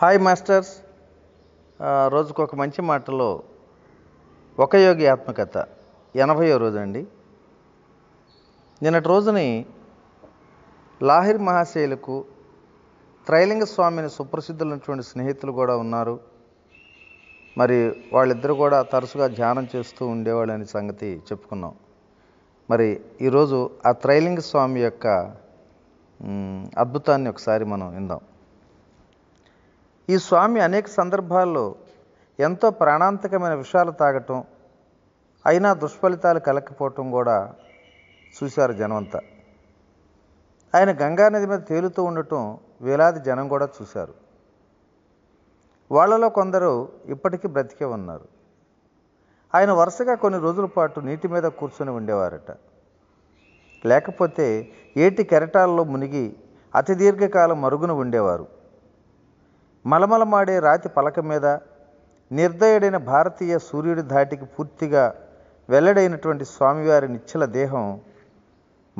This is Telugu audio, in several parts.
హాయ్ మాస్టర్స్ రోజుకు ఒక మంచి మాటలో ఒక యోగి ఆత్మకథ ఎనభయో రోజు అండి నిన్నటి రోజుని లాహిర్ మహాశైలకు త్రైలింగ స్వామిని సుప్రసిద్ధులైనటువంటి స్నేహితులు కూడా ఉన్నారు మరి వాళ్ళిద్దరు కూడా తరచుగా ధ్యానం చేస్తూ ఉండేవాళ్ళు అనే సంగతి చెప్పుకున్నాం మరి ఈరోజు ఆ త్రైలింగ స్వామి యొక్క అద్భుతాన్ని ఒకసారి మనం విందాం ఈ స్వామి అనేక సందర్భాల్లో ఎంతో ప్రాణాంతకమైన విషయాలు తాగటం అయినా దుష్ఫలితాలు కలక్కపోవటం కూడా చూశారు జనమంతా ఆయన గంగానది మీద తేలుతూ ఉండటం వేలాది జనం కూడా చూశారు వాళ్ళలో కొందరు ఇప్పటికీ బ్రతికే ఉన్నారు ఆయన వరుసగా కొన్ని రోజుల పాటు నీటి మీద కూర్చొని ఉండేవారట లేకపోతే ఏటి కెరటాల్లో మునిగి అతి దీర్ఘకాలం మరుగున ఉండేవారు మలమలమాడే రాతి పలక మీద నిర్దయుడైన భారతీయ సూర్యుడి ధాటికి పూర్తిగా వెల్లడైనటువంటి స్వామివారి నిచ్చల దేహం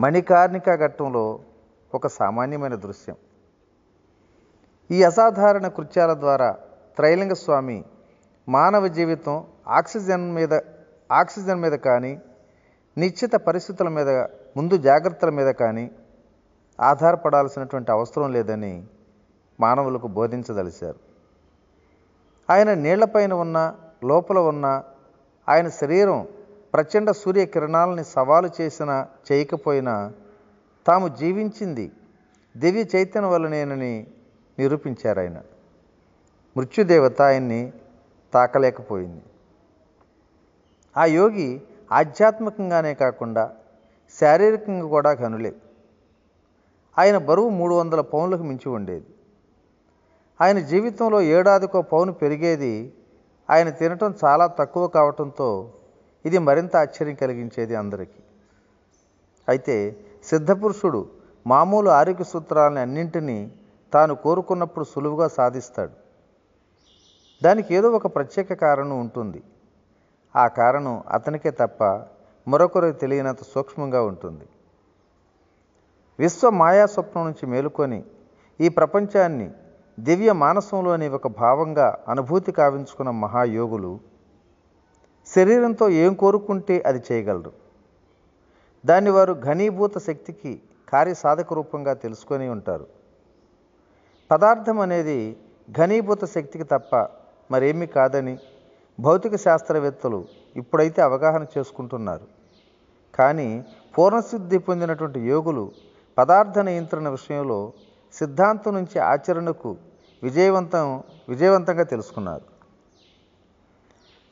మణికార్ణిక ఘట్టంలో ఒక సామాన్యమైన దృశ్యం ఈ అసాధారణ కృత్యాల ద్వారా త్రైలింగ స్వామి మానవ జీవితం ఆక్సిజన్ మీద ఆక్సిజన్ మీద కానీ నిశ్చిత పరిస్థితుల మీద ముందు జాగ్రత్తల మీద కానీ ఆధారపడాల్సినటువంటి అవసరం లేదని మానవులకు బోధించదలిశారు ఆయన నీళ్లపైన ఉన్న లోపల ఉన్న ఆయన శరీరం ప్రచండ సూర్యకిరణాలని సవాలు చేసినా చేయకపోయినా తాము జీవించింది దివ్య చైతన్యం నేనని నిరూపించారు ఆయన మృత్యుదేవత ఆయన్ని తాకలేకపోయింది ఆ యోగి ఆధ్యాత్మికంగానే కాకుండా శారీరకంగా కూడా కనులే ఆయన బరువు మూడు వందల పౌన్లకు మించి ఉండేది ఆయన జీవితంలో ఏడాదికో పౌను పెరిగేది ఆయన తినటం చాలా తక్కువ కావటంతో ఇది మరింత ఆశ్చర్యం కలిగించేది అందరికీ అయితే సిద్ధపురుషుడు మామూలు ఆరోగ్య సూత్రాలని అన్నింటినీ తాను కోరుకున్నప్పుడు సులువుగా సాధిస్తాడు దానికి ఏదో ఒక ప్రత్యేక కారణం ఉంటుంది ఆ కారణం అతనికే తప్ప మరొకరు తెలియనంత సూక్ష్మంగా ఉంటుంది విశ్వ మాయా స్వప్నం నుంచి మేలుకొని ఈ ప్రపంచాన్ని దివ్య మానసంలోని ఒక భావంగా అనుభూతి కావించుకున్న మహాయోగులు శరీరంతో ఏం కోరుకుంటే అది చేయగలరు దాన్ని వారు ఘనీభూత శక్తికి కార్యసాధక రూపంగా తెలుసుకొని ఉంటారు పదార్థం అనేది ఘనీభూత శక్తికి తప్ప మరేమీ కాదని భౌతిక శాస్త్రవేత్తలు ఇప్పుడైతే అవగాహన చేసుకుంటున్నారు కానీ పూర్ణశుద్ధి పొందినటువంటి యోగులు పదార్థ నియంత్రణ విషయంలో సిద్ధాంతం నుంచి ఆచరణకు విజయవంతం విజయవంతంగా తెలుసుకున్నారు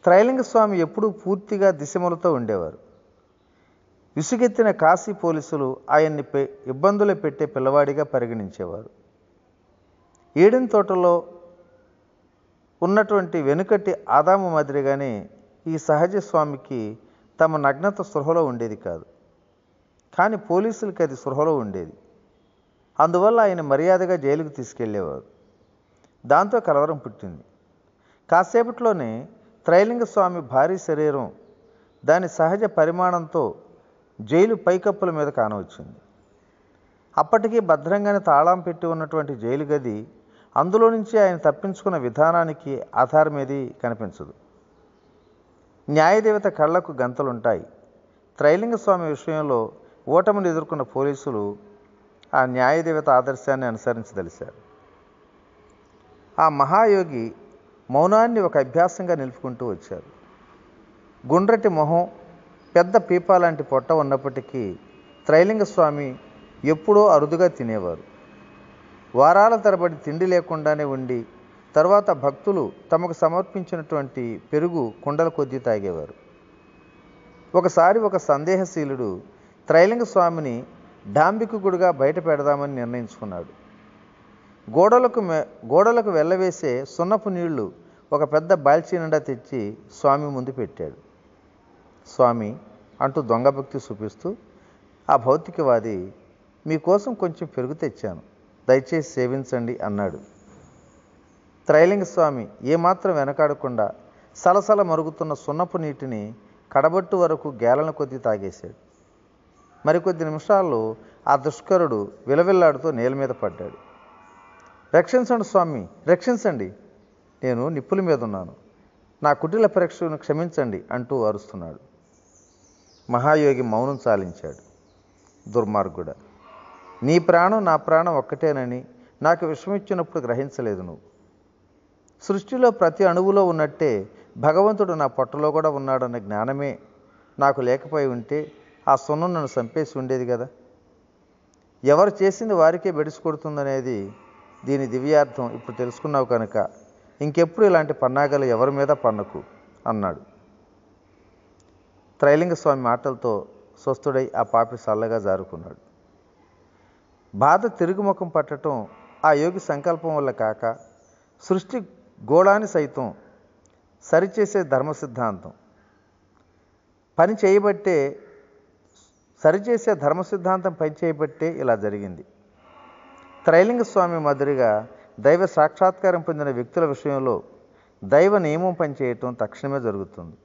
త్రైలింగ స్వామి ఎప్పుడూ పూర్తిగా దిశమలతో ఉండేవారు విసుగెత్తిన కాశీ పోలీసులు ఆయన్ని ఇబ్బందులు పెట్టే పిల్లవాడిగా పరిగణించేవారు ఏడిన తోటలో ఉన్నటువంటి వెనుకటి ఆదాము మాదిరిగానే ఈ సహజ స్వామికి తమ నగ్నత సృహలో ఉండేది కాదు కానీ పోలీసులకి అది సృహలో ఉండేది అందువల్ల ఆయన మర్యాదగా జైలుకు తీసుకెళ్లేవారు దాంతో కలవరం పుట్టింది కాసేపట్లోనే త్రైలింగ స్వామి భారీ శరీరం దాని సహజ పరిమాణంతో జైలు పైకప్పుల మీద కానవచ్చింది అప్పటికీ భద్రంగానే తాళం పెట్టి ఉన్నటువంటి జైలు గది అందులో నుంచి ఆయన తప్పించుకున్న విధానానికి ఆధారమేది కనిపించదు న్యాయదేవత కళ్లకు గంతలుంటాయి త్రైలింగస్వామి విషయంలో ఓటమిని ఎదుర్కొన్న పోలీసులు ఆ న్యాయదేవత ఆదర్శాన్ని అనుసరించదలిశారు ఆ మహాయోగి మౌనాన్ని ఒక అభ్యాసంగా నిలుపుకుంటూ వచ్చారు గుండ్రటి మొహం పెద్ద పీప లాంటి పొట్ట ఉన్నప్పటికీ త్రైలింగ స్వామి ఎప్పుడో అరుదుగా తినేవారు వారాల తరబడి తిండి లేకుండానే ఉండి తర్వాత భక్తులు తమకు సమర్పించినటువంటి పెరుగు కుండల కొద్దీ తాగేవారు ఒకసారి ఒక సందేహశీలుడు త్రైలింగ స్వామిని డాంబికుడుగా బయట పెడదామని నిర్ణయించుకున్నాడు గోడలకు గోడలకు వెళ్ళవేసే సున్నపు నీళ్లు ఒక పెద్ద బాల్చీ నిండా తెచ్చి స్వామి ముందు పెట్టాడు స్వామి అంటూ దొంగభక్తి చూపిస్తూ ఆ భౌతికవాది మీకోసం కొంచెం పెరుగు తెచ్చాను దయచేసి సేవించండి అన్నాడు త్రైలింగ స్వామి ఏమాత్రం వెనకాడకుండా సలసల మరుగుతున్న సున్నపు నీటిని కడబట్టు వరకు గేలన కొద్దీ తాగేశాడు మరికొద్ది నిమిషాల్లో ఆ దుష్కరుడు విలవిల్లాడుతూ నేల మీద పడ్డాడు రక్షించండి స్వామి రక్షించండి నేను నిప్పుల మీద ఉన్నాను నా కుటిల పరీక్షను క్షమించండి అంటూ అరుస్తున్నాడు మహాయోగి మౌనం చాలించాడు దుర్మార్గుడ నీ ప్రాణం నా ప్రాణం ఒక్కటేనని నాకు విషమిచ్చినప్పుడు గ్రహించలేదు నువ్వు సృష్టిలో ప్రతి అణువులో ఉన్నట్టే భగవంతుడు నా పొట్టలో కూడా ఉన్నాడన్న జ్ఞానమే నాకు లేకపోయి ఉంటే ఆ సున్నం నన్ను చంపేసి ఉండేది కదా ఎవరు చేసింది వారికే బెడిసి కొడుతుందనేది దీని దివ్యార్థం ఇప్పుడు తెలుసుకున్నావు కనుక ఇంకెప్పుడు ఇలాంటి పన్నాగలు ఎవరి మీద పన్నకు అన్నాడు త్రైలింగ స్వామి మాటలతో స్వస్థుడై ఆ పాపి చల్లగా జారుకున్నాడు బాధ తిరుగుముఖం పట్టడం ఆ యోగి సంకల్పం వల్ల కాక సృష్టి గోళాన్ని సైతం సరిచేసే ధర్మ సిద్ధాంతం పని చేయబట్టే సరిచేసే ధర్మ సిద్ధాంతం పనిచేయబట్టే ఇలా జరిగింది త్రైలింగ స్వామి మాదిరిగా దైవ సాక్షాత్కారం పొందిన వ్యక్తుల విషయంలో దైవ నియమం పనిచేయటం తక్షణమే జరుగుతుంది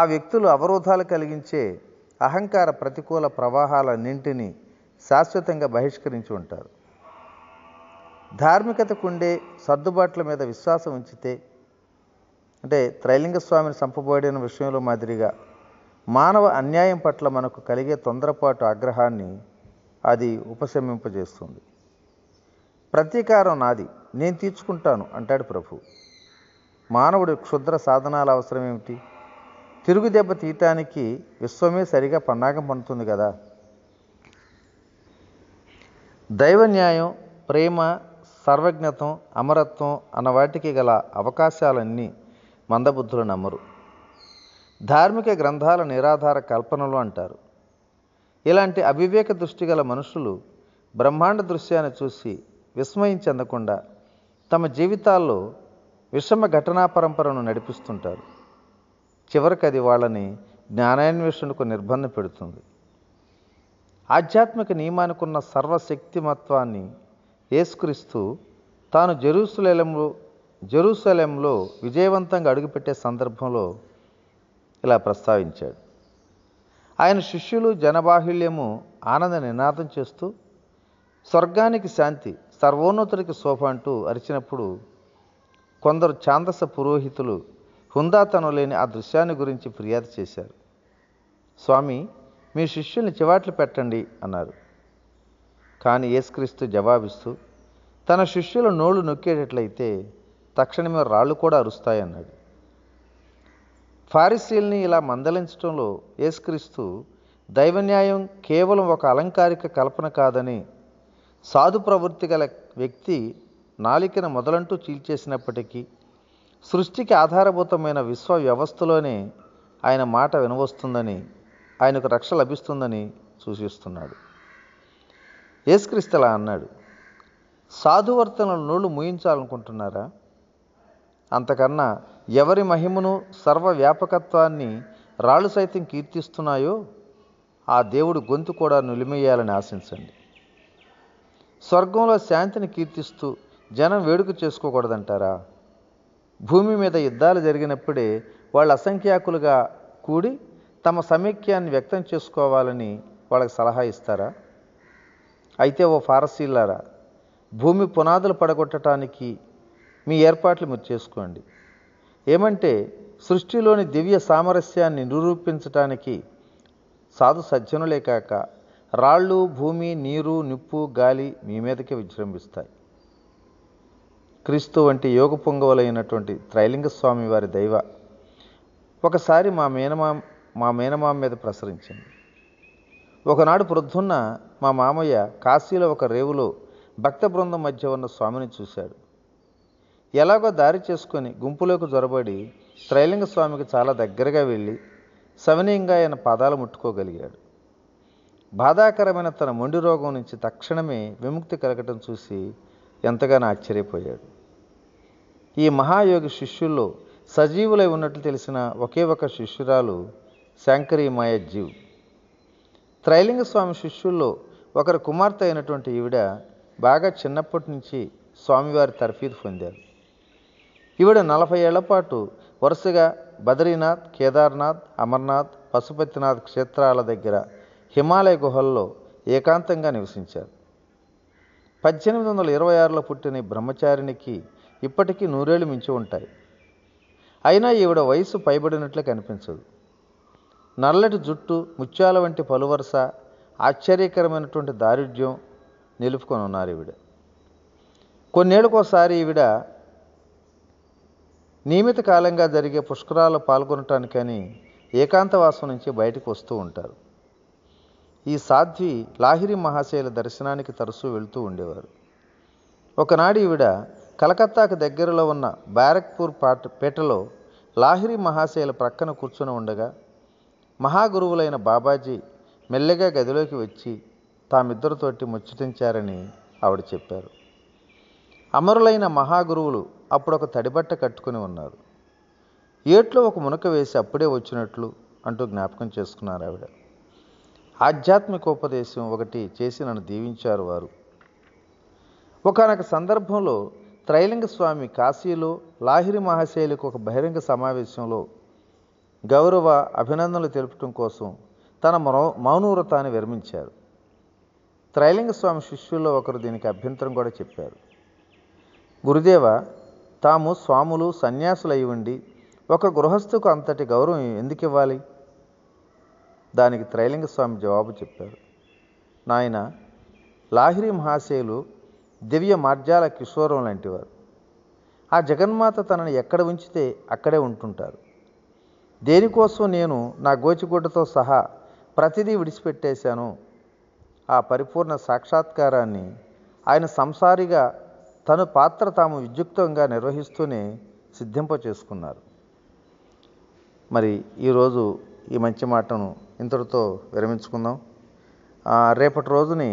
ఆ వ్యక్తులు అవరోధాలు కలిగించే అహంకార ప్రతికూల ప్రవాహాలన్నింటినీ శాశ్వతంగా బహిష్కరించి ఉంటారు ధార్మికతకుండే సర్దుబాట్ల మీద విశ్వాసం ఉంచితే అంటే త్రైలింగ స్వామిని చంపబడిన విషయంలో మాదిరిగా మానవ అన్యాయం పట్ల మనకు కలిగే తొందరపాటు ఆగ్రహాన్ని అది ఉపశమింపజేస్తుంది ప్రతీకారం నాది నేను తీర్చుకుంటాను అంటాడు ప్రభు మానవుడు క్షుద్ర సాధనాల అవసరం ఏమిటి తిరుగు దెబ్బ తీయటానికి విశ్వమే సరిగా పన్నాగం పండుతుంది కదా దైవ న్యాయం ప్రేమ సర్వజ్ఞతం అమరత్వం అన్న వాటికి గల అవకాశాలన్నీ మందబుద్ధులు నమ్మరు ధార్మిక గ్రంథాల నిరాధార కల్పనలు అంటారు ఇలాంటి అవివేక దృష్టి గల మనుషులు బ్రహ్మాండ దృశ్యాన్ని చూసి విస్మయం చెందకుండా తమ జీవితాల్లో విషమ ఘటనా పరంపరను నడిపిస్తుంటారు చివరికి అది వాళ్ళని జ్ఞానాన్వేషణకు నిర్బంధం పెడుతుంది ఆధ్యాత్మిక నియమానికి ఉన్న సర్వశక్తిమత్వాన్ని ఏస్కరిస్తూ తాను జెరూసలేంలో జెరూసలేంలో విజయవంతంగా అడుగుపెట్టే సందర్భంలో ఇలా ప్రస్తావించాడు ఆయన శిష్యులు జనబాహుళ్యము ఆనంద నినాదం చేస్తూ స్వర్గానికి శాంతి సర్వోన్నతుడికి శోభ అంటూ అరిచినప్పుడు కొందరు ఛాందస పురోహితులు హుందాతనం లేని ఆ దృశ్యాన్ని గురించి ఫిర్యాదు చేశారు స్వామి మీ శిష్యుల్ని చివాట్లు పెట్టండి అన్నారు కానీ యేసుక్రీస్తు జవాబిస్తూ తన శిష్యుల నోళ్లు నొక్కేటట్లయితే తక్షణమే రాళ్ళు కూడా అరుస్తాయన్నాడు ఫారిసీల్ని ఇలా మందలించడంలో యేసుక్రీస్తు దైవన్యాయం కేవలం ఒక అలంకారిక కల్పన కాదని సాధు ప్రవృత్తి గల వ్యక్తి నాలికను మొదలంటూ చీల్చేసినప్పటికీ సృష్టికి ఆధారభూతమైన విశ్వ వ్యవస్థలోనే ఆయన మాట వినవస్తుందని ఆయనకు రక్ష లభిస్తుందని సూచిస్తున్నాడు యేసుక్రీస్తులా అన్నాడు సాధువర్తనలు నోళ్ళు ముయించాలనుకుంటున్నారా అంతకన్నా ఎవరి మహిమను సర్వవ్యాపకత్వాన్ని రాళ్ళు సైతం కీర్తిస్తున్నాయో ఆ దేవుడు గొంతు కూడా నులిమేయాలని ఆశించండి స్వర్గంలో శాంతిని కీర్తిస్తూ జనం వేడుక చేసుకోకూడదంటారా భూమి మీద యుద్ధాలు జరిగినప్పుడే వాళ్ళు అసంఖ్యాకులుగా కూడి తమ సమైక్యాన్ని వ్యక్తం చేసుకోవాలని వాళ్ళకి సలహా ఇస్తారా అయితే ఓ ఫారసీలారా భూమి పునాదులు పడగొట్టడానికి మీ ఏర్పాట్లు మీరు చేసుకోండి ఏమంటే సృష్టిలోని దివ్య సామరస్యాన్ని నిరూపించటానికి సాధు సజ్జనులే కాక రాళ్ళు భూమి నీరు నిప్పు గాలి మీ మీదకే విజృంభిస్తాయి క్రీస్తు వంటి యోగ పొంగవలైనటువంటి త్రైలింగ స్వామి వారి దైవ ఒకసారి మా మేనమా మా మేనమామ మీద ప్రసరించింది ఒకనాడు ప్రొద్దున్న మా మామయ్య కాశీలో ఒక రేవులో భక్త బృందం మధ్య ఉన్న స్వామిని చూశాడు ఎలాగో దారి చేసుకొని గుంపులోకి జొరబడి త్రైలింగ స్వామికి చాలా దగ్గరగా వెళ్ళి సవనీయంగా ఆయన పాదాలు ముట్టుకోగలిగాడు బాధాకరమైన తన మొండి రోగం నుంచి తక్షణమే విముక్తి కలగటం చూసి ఎంతగానో ఆశ్చర్యపోయాడు ఈ మహాయోగి శిష్యుల్లో సజీవులై ఉన్నట్లు తెలిసిన ఒకే ఒక శిష్యురాలు శంకరీ మాయజీవ్ త్రైలింగ స్వామి శిష్యుల్లో ఒకరు కుమార్తె అయినటువంటి ఈవిడ బాగా చిన్నప్పటి నుంచి స్వామివారి తర్ఫీదు పొందారు ఈవిడ నలభై ఏళ్ల పాటు వరుసగా బద్రీనాథ్ కేదార్నాథ్ అమర్నాథ్ పశుపతినాథ్ క్షేత్రాల దగ్గర హిమాలయ గుహల్లో ఏకాంతంగా నివసించారు పద్దెనిమిది వందల ఇరవై ఆరులో పుట్టిన బ్రహ్మచారినికి ఇప్పటికీ నూరేళ్లు మించి ఉంటాయి అయినా ఈవిడ వయసు పైబడినట్లు కనిపించదు నల్లటి జుట్టు ముత్యాల వంటి పలువరస ఆశ్చర్యకరమైనటువంటి దారిద్ర్యం నిలుపుకొని ఉన్నారు ఈవిడ కొన్నేళ్ళకోసారి ఈవిడ నియమిత కాలంగా జరిగే పుష్కరాలు పాల్గొనటానికని ఏకాంతవాసం నుంచి బయటకు వస్తూ ఉంటారు ఈ సాధ్వి లాహిరి మహాశైల దర్శనానికి తరచూ వెళుతూ ఉండేవారు ఒకనాడు ఈవిడ కలకత్తాకు దగ్గరలో ఉన్న బ్యారక్పూర్ పాట పేటలో లాహిరి మహాశైల ప్రక్కన కూర్చుని ఉండగా మహాగురువులైన బాబాజీ మెల్లగా గదిలోకి వచ్చి తామిద్దరితోటి ముచ్చటించారని ఆవిడ చెప్పారు అమరులైన మహాగురువులు అప్పుడు ఒక తడిబట్ట కట్టుకుని ఉన్నారు ఏట్లో ఒక మునక వేసి అప్పుడే వచ్చినట్లు అంటూ జ్ఞాపకం చేసుకున్నారు ఆవిడ ఆధ్యాత్మిక ఉపదేశం ఒకటి చేసి నన్ను దీవించారు వారు ఒకనొక సందర్భంలో త్రైలింగ స్వామి కాశీలో లాహిరి మహాశైలికి ఒక బహిరంగ సమావేశంలో గౌరవ అభినందనలు తెలుపటం కోసం తన మౌనూరతాన్ని విరమించారు త్రైలింగ స్వామి శిష్యుల్లో ఒకరు దీనికి అభ్యంతరం కూడా చెప్పారు గురుదేవ తాము స్వాములు సన్యాసులై ఉండి ఒక గృహస్థుకు అంతటి గౌరవం ఎందుకు ఇవ్వాలి దానికి త్రైలింగ స్వామి జవాబు చెప్పారు నాయన లాహిరి మహాశయులు దివ్య మార్జాల కిషోరం లాంటివారు ఆ జగన్మాత తనని ఎక్కడ ఉంచితే అక్కడే ఉంటుంటారు దేనికోసం నేను నా గోచిగుడ్డతో సహా ప్రతిదీ విడిచిపెట్టేశాను ఆ పరిపూర్ణ సాక్షాత్కారాన్ని ఆయన సంసారిగా తను పాత్ర తాము విద్యుక్తంగా నిర్వహిస్తూనే సిద్ధింప చేసుకున్నారు మరి ఈరోజు ఈ మంచి మాటను ఇంతటితో విరమించుకుందాం రేపటి రోజుని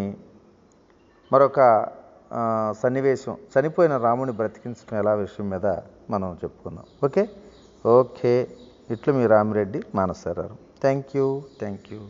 మరొక సన్నివేశం చనిపోయిన రాముని బ్రతికించడం ఎలా విషయం మీద మనం చెప్పుకుందాం ఓకే ఓకే ఇట్లు మీ రామిరెడ్డి మానసారారు థ్యాంక్ యూ థ్యాంక్ యూ